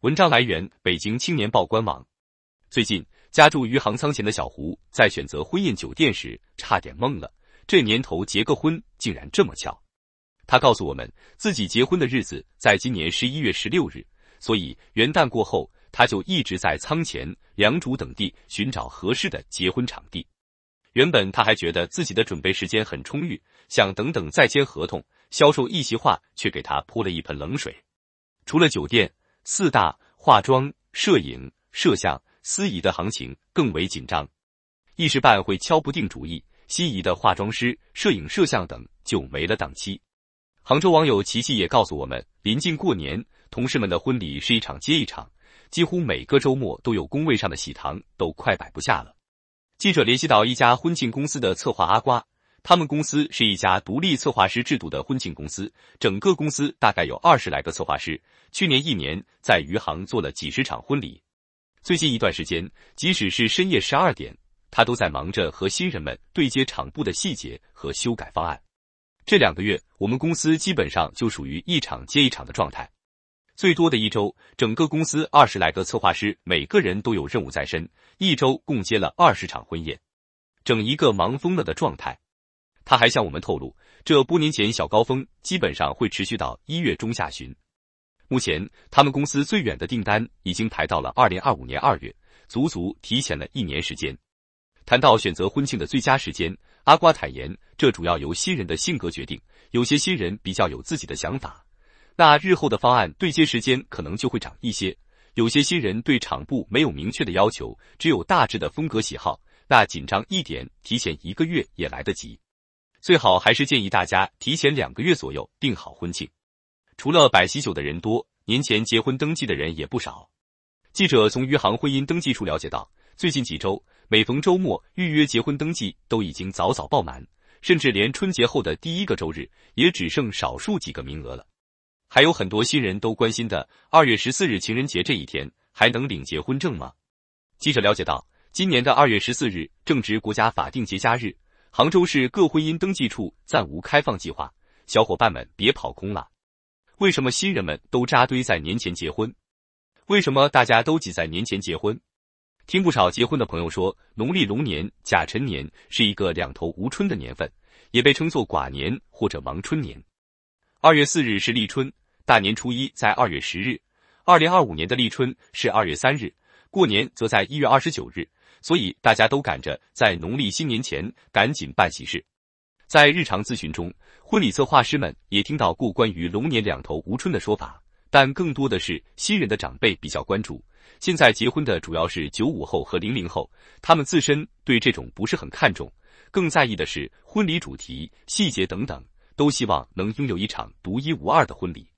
文章来源：北京青年报官网。最近，家住余杭仓前的小胡在选择婚宴酒店时差点懵了。这年头结个婚竟然这么巧！他告诉我们，自己结婚的日子在今年十一月十六日，所以元旦过后他就一直在仓前、良渚等地寻找合适的结婚场地。原本他还觉得自己的准备时间很充裕，想等等再签合同。销售一席话却给他泼了一盆冷水。除了酒店，四大化妆、摄影、摄像、司仪的行情更为紧张，一时半会敲不定主意，心仪的化妆师、摄影、摄像等就没了档期。杭州网友琪琪也告诉我们，临近过年，同事们的婚礼是一场接一场，几乎每个周末都有工位上的喜糖都快摆不下了。记者联系到一家婚庆公司的策划阿瓜。他们公司是一家独立策划师制度的婚庆公司，整个公司大概有二十来个策划师。去年一年在余杭做了几十场婚礼。最近一段时间，即使是深夜十二点，他都在忙着和新人们对接场部的细节和修改方案。这两个月，我们公司基本上就属于一场接一场的状态。最多的一周，整个公司二十来个策划师，每个人都有任务在身，一周共接了二十场婚宴，整一个忙疯了的状态。他还向我们透露，这多年前小高峰基本上会持续到一月中下旬。目前，他们公司最远的订单已经排到了二零二五年二月，足足提前了一年时间。谈到选择婚庆的最佳时间，阿瓜坦言，这主要由新人的性格决定。有些新人比较有自己的想法，那日后的方案对接时间可能就会长一些。有些新人对场部没有明确的要求，只有大致的风格喜好，那紧张一点，提前一个月也来得及。最好还是建议大家提前两个月左右订好婚庆。除了摆喜酒的人多，年前结婚登记的人也不少。记者从余杭婚姻登记处了解到，最近几周，每逢周末预约结婚登记都已经早早爆满，甚至连春节后的第一个周日也只剩少数几个名额了。还有很多新人都关心的，二月十四日情人节这一天还能领结婚证吗？记者了解到，今年的二月十四日正值国家法定节假日。杭州市各婚姻登记处暂无开放计划，小伙伴们别跑空了。为什么新人们都扎堆在年前结婚？为什么大家都挤在年前结婚？听不少结婚的朋友说，农历龙年甲辰年是一个两头无春的年份，也被称作寡年或者忙春年。二月四日是立春，大年初一在二月十日。二零二五年的立春是二月三日。过年则在一月二十九日，所以大家都赶着在农历新年前赶紧办喜事。在日常咨询中，婚礼策划师们也听到过关于龙年两头无春的说法，但更多的是新人的长辈比较关注。现在结婚的主要是九五后和零零后，他们自身对这种不是很看重，更在意的是婚礼主题、细节等等，都希望能拥有一场独一无二的婚礼。